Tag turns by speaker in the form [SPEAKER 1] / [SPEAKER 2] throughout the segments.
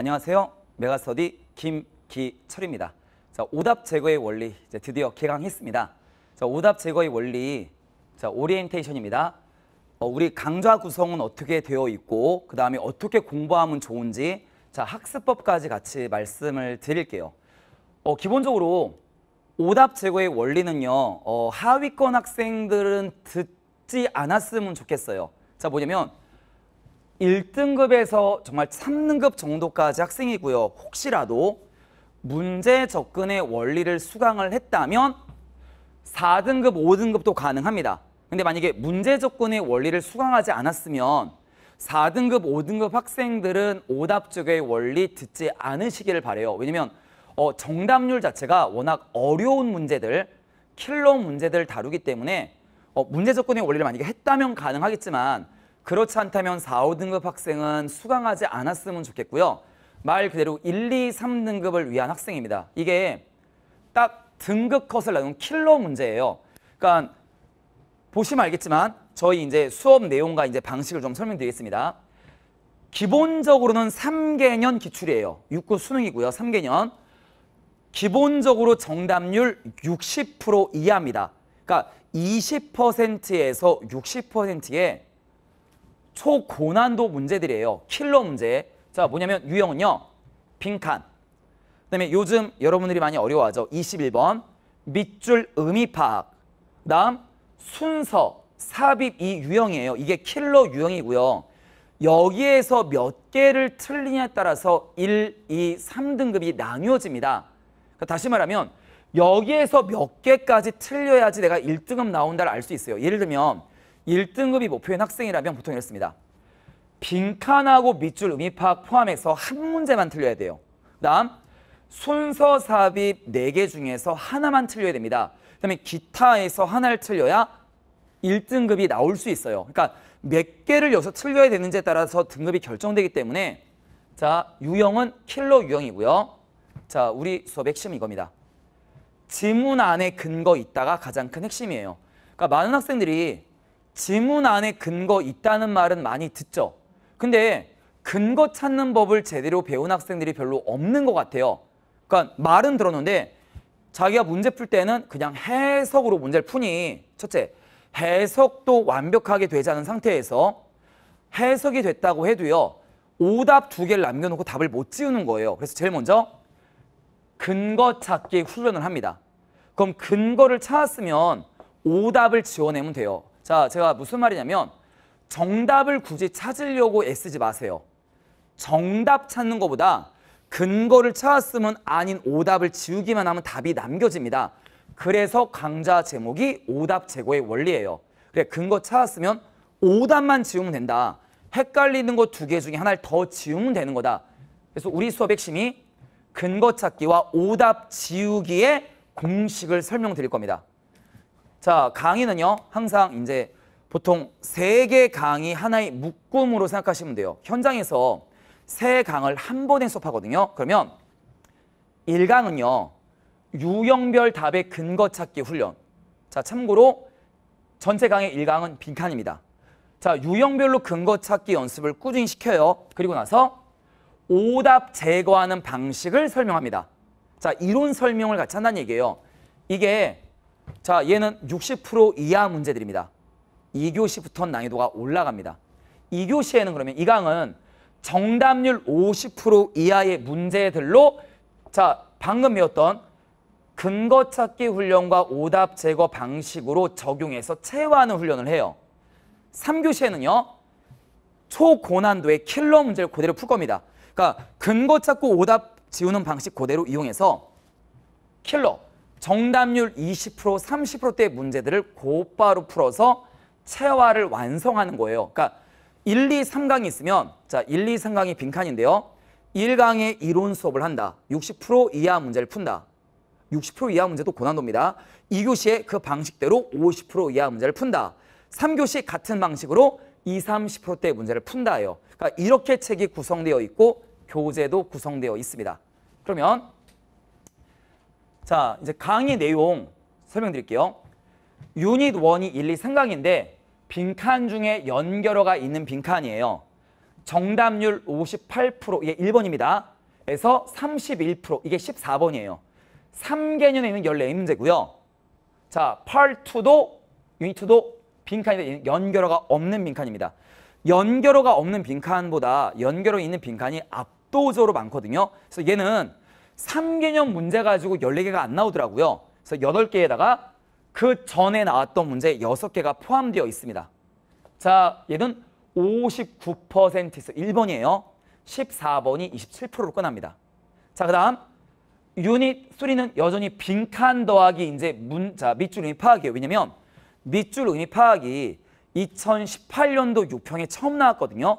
[SPEAKER 1] 안녕하세요. 메가스터디 김기철입니다. 자, 오답 제거의 원리 이제 드디어 개강했습니다. 자, 오답 제거의 원리 자, 오리엔테이션입니다. 어, 우리 강좌 구성은 어떻게 되어 있고 그 다음에 어떻게 공부하면 좋은지 자, 학습법까지 같이 말씀을 드릴게요. 어, 기본적으로 오답 제거의 원리는요. 어, 하위권 학생들은 듣지 않았으면 좋겠어요. 자, 뭐냐면 1등급에서 정말 3등급 정도까지 학생이고요. 혹시라도 문제 접근의 원리를 수강을 했다면 4등급, 5등급도 가능합니다. 근데 만약에 문제 접근의 원리를 수강하지 않았으면 4등급, 5등급 학생들은 오답 쪽의 원리 듣지 않으시기를 바래요. 왜냐면 어, 정답률 자체가 워낙 어려운 문제들, 킬러 문제들 다루기 때문에 어, 문제 접근의 원리를 만약에 했다면 가능하겠지만 그렇지 않다면 4, 5등급 학생은 수강하지 않았으면 좋겠고요. 말 그대로 1, 2, 3등급을 위한 학생입니다. 이게 딱 등급 컷을 나눈 킬러 문제예요. 그러니까 보시면 알겠지만 저희 이제 수업 내용과 이제 방식을 좀 설명드리겠습니다. 기본적으로는 3개년 기출이에요. 6구 수능이고요. 3개년. 기본적으로 정답률 60% 이하입니다. 그러니까 20%에서 6 0에 초고난도 문제들이에요. 킬러 문제. 자, 뭐냐면 유형은요. 빈칸. 그다음에 요즘 여러분들이 많이 어려워하죠. 21번. 밑줄 의미 파악. 다음 순서, 삽입 이 유형이에요. 이게 킬러 유형이고요. 여기에서 몇 개를 틀리냐에 따라서 1, 2, 3등급이 나뉘어집니다. 그러니까 다시 말하면 여기에서 몇 개까지 틀려야지 내가 1등급 나온다를 알 수 있어요. 예를 들면 1등급이 목표인 학생이라면 보통 이렇습니다. 빈칸하고 밑줄 의미 파악 포함해서 한 문제만 틀려야 돼요. 다음 순서 삽입 4개 중에서 하나만 틀려야 됩니다. 그다음에 기타에서 하나를 틀려야 1등급이 나올 수 있어요. 그러니까 몇 개를 여기서 틀려야 되는지에 따라서 등급이 결정되기 때문에 자 유형은 킬러 유형이고요. 자 우리 수업핵심 이겁니다. 지문 안에 근거 있다가 가장 큰 핵심이에요. 그러니까 많은 학생들이 지문 안에 근거 있다는 말은 많이 듣죠. 근데 근거 찾는 법을 제대로 배운 학생들이 별로 없는 것 같아요. 그러니까 말은 들었는데 자기가 문제 풀 때는 그냥 해석으로 문제를 푸니 첫째, 해석도 완벽하게 되지 않은 상태에서 해석이 됐다고 해도요. 오답 두 개를 남겨놓고 답을 못 지우는 거예요. 그래서 제일 먼저 근거 찾기 훈련을 합니다. 그럼 근거를 찾았으면 오답을 지워내면 돼요. 자, 제가 무슨 말이냐면 정답을 굳이 찾으려고 애쓰지 마세요. 정답 찾는 것보다 근거를 찾았으면 아닌 오답을 지우기만 하면 답이 남겨집니다. 그래서 강좌 제목이 오답 제고의 원리예요. 그래 근거 찾았으면 오답만 지우면 된다. 헷갈리는 것 두 개 중에 하나를 더 지우면 되는 거다. 그래서 우리 수업 의 핵심이 근거 찾기와 오답 지우기의 공식을 설명드릴 겁니다. 자, 강의는요. 항상 이제 보통 세 개 강의 하나의 묶음으로 생각하시면 돼요. 현장에서 세 강을 한 번에 수업하거든요. 그러면 일강은요 유형별 답의 근거 찾기 훈련. 자, 참고로 전체 강의 일강은 빈칸입니다. 자, 유형별로 근거 찾기 연습을 꾸준히 시켜요. 그리고 나서 오답 제거하는 방식을 설명합니다. 자, 이론 설명을 같이 한다는 얘기예요. 이게 자, 얘는 60% 이하 문제들입니다. 2교시부터 난이도가 올라갑니다. 2교시에는 그러면 이 강은 정답률 50% 이하의 문제들로 자, 방금 배웠던 근거 찾기 훈련과 오답 제거 방식으로 적용해서 체화하는 훈련을 해요. 3교시에는요. 초고난도의 킬러 문제를 그대로 풀 겁니다. 그러니까 근거 찾고 오답 지우는 방식 그대로 이용해서 킬러 정답률 20% 3 0대 문제들을 곧바로 풀어서 체화를 완성하는 거예요. 그러니까 1, 2, 3강이 있으면 자 1, 2, 3강이 빈칸인데요. 1강의 이론 수업을 한다. 60% 이하 문제를 푼다. 60% 이하 문제도 고난도입니다. 2교시에 그 방식대로 50% 이하 문제를 푼다. 3교시 같은 방식으로 20, 30%대 문제를 푼다예요. 그러니까 이렇게 책이 구성되어 있고 교재도 구성되어 있습니다. 그러면 자, 이제 강의 내용 설명드릴게요. 유닛 1이 1, 2, 3강인데 빈칸 중에 연결어가 있는 빈칸이에요. 정답률 58% 이게 1번입니다. 에서 31% 이게 14번이에요. 3개년에 있는 14문제고요. 자, part 2도 유닛 2도 빈칸인데 연결어가 없는 빈칸입니다. 연결어가 없는 빈칸보다 연결어 있는 빈칸이 압도적으로 많거든요. 그래서 얘는 3개념 문제 가지고 14개가 안 나오더라고요. 그래서 8개에다가 그 전에 나왔던 문제 6개가 포함되어 있습니다. 자, 얘는 59%에서 1번이에요. 14번이 27%로 끝납니다. 자, 그 다음 유닛 3는 여전히 빈칸 더하기 이제 문, 자, 밑줄 의미 파악이에요. 왜냐면 밑줄 의미 파악이 2018년도 6평에 처음 나왔거든요.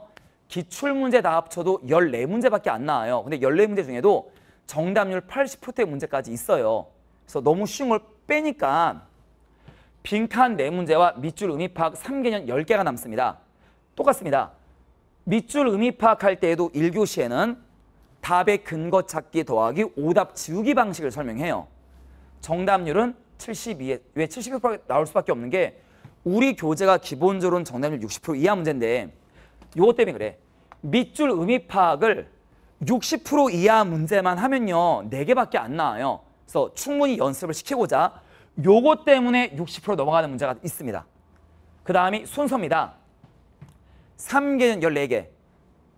[SPEAKER 1] 기출문제 다 합쳐도 14문제밖에 안 나와요. 근데 14문제 중에도 정답률 80%의 문제까지 있어요. 그래서 너무 쉬운 걸 빼니까 빈칸 4문제와 밑줄 의미 파 3개년 10개가 남습니다. 똑같습니다. 밑줄 의미 파할 때에도 1교시에는 답의 근거 찾기 더하기 오답 지우기 방식을 설명해요. 정답률은 72에 왜72% 나올 수밖에 없는 게 우리 교재가 기본적으로는 정답률 60% 이하 문제인데 요것 때문에 그래. 밑줄 의미 파을 60% 이하 문제만 하면요. 4개밖에 안 나와요. 그래서 충분히 연습을 시키고자 요거 때문에 60% 넘어가는 문제가 있습니다. 그 다음이 순서입니다. 3개는 14개.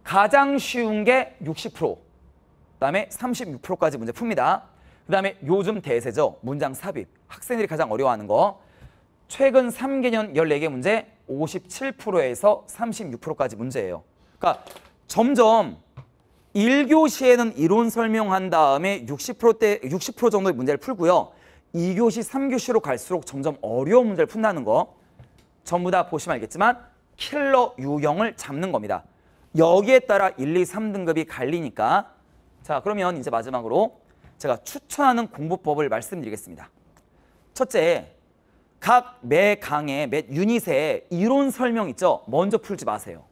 [SPEAKER 1] 가장 쉬운 게 60%. 그 다음에 36%까지 문제 풉니다. 그 다음에 요즘 대세죠. 문장 삽입. 학생들이 가장 어려워하는 거. 최근 3개년 14개 문제 57%에서 36%까지 문제예요. 그러니까 점점 1교시에는 이론 설명한 다음에 60%대 60% 정도의 문제를 풀고요. 2교시, 3교시로 갈수록 점점 어려운 문제를 푼다는 거. 전부 다 보시면 알겠지만 킬러 유형을 잡는 겁니다. 여기에 따라 1, 2, 3등급이 갈리니까 자 그러면 이제 마지막으로 제가 추천하는 공부법을 말씀드리겠습니다. 첫째, 각 매 강의, 매 유닛의 이론 설명 있죠? 먼저 풀지 마세요.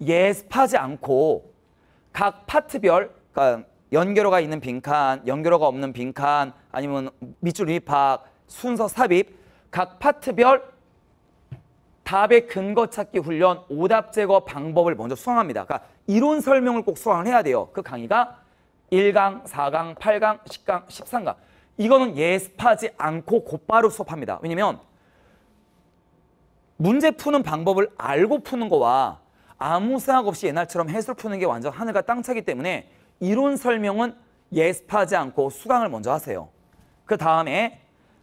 [SPEAKER 1] 예습하지 않고 각 파트별 그러니까 연결어가 있는 빈칸, 연결어가 없는 빈칸, 아니면 밑줄 입학, 순서 삽입 각 파트별 답의 근거 찾기 훈련, 오답 제거 방법을 먼저 수강합니다. 그러니까 이론 설명을 꼭 수강을 해야 돼요. 그 강의가 1강, 4강, 8강, 10강, 13강. 이거는 예습하지 않고 곧바로 수업합니다. 왜냐면 문제 푸는 방법을 알고 푸는 거와 아무 생각 없이 옛날처럼 해수를 푸는 게 완전 하늘과 땅차기 때문에 이론 설명은 예습하지 않고 수강을 먼저 하세요. 그 다음에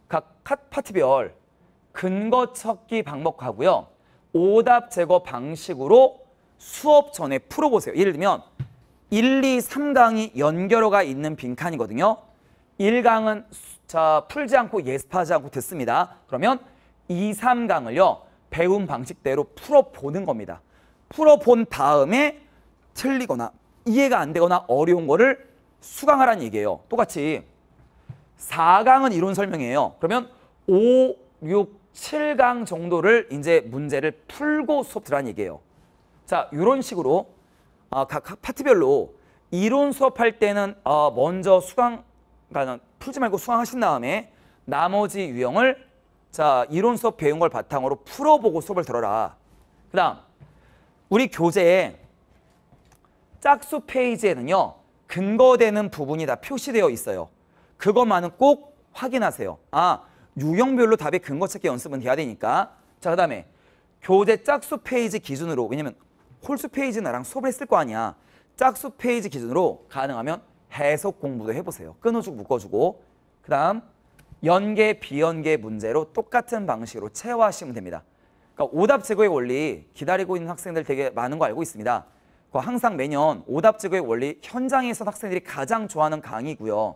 [SPEAKER 1] 각 파트별 근거 찾기 방법하고요. 오답 제거 방식으로 수업 전에 풀어보세요. 예를 들면 1, 2, 3강이 연결어가 있는 빈칸이거든요. 1강은 자 풀지 않고 예습하지 않고 듣습니다. 그러면 2, 3강을요. 배운 방식대로 풀어보는 겁니다. 풀어본 다음에 틀리거나 이해가 안 되거나 어려운 거를 수강하라는 얘기예요. 똑같이 4강은 이론 설명이에요. 그러면 5, 6, 7강 정도를 이제 문제를 풀고 수업 들으라 얘기예요. 자, 이런 식으로 아, 각 파트별로 이론 수업할 때는 어, 먼저 수강, 그러니까 풀지 말고 수강하신 다음에 나머지 유형을 자 이론 수업 배운 걸 바탕으로 풀어보고 수업을 들어라. 그 다음 우리 교재에 짝수 페이지에는요. 근거되는 부분이 다 표시되어 있어요. 그것만은 꼭 확인하세요. 아, 유형별로 답의 근거 찾기 연습은 돼야 되니까. 자, 그 다음에 교재 짝수 페이지 기준으로 왜냐면 홀수 페이지 나랑 수업을 했을 거 아니야. 짝수 페이지 기준으로 가능하면 해석 공부도 해보세요. 끊어주고 묶어주고 그 다음 연계, 비연계 문제로 똑같은 방식으로 체화하시면 됩니다. 그러니까 오답 제거의 원리 기다리고 있는 학생들 되게 많은 거 알고 있습니다. 항상 매년 오답 제고의 원리 현장에서 학생들이 가장 좋아하는 강의고요.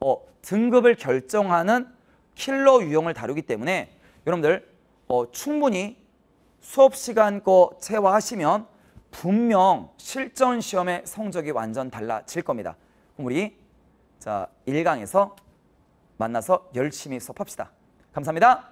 [SPEAKER 1] 어, 등급을 결정하는 킬러 유형을 다루기 때문에 여러분들 어, 충분히 수업 시간 거 체화하시면 분명 실전 시험의 성적이 완전 달라질 겁니다. 그럼 우리 자 1강에서 만나서 열심히 수업합시다. 감사합니다.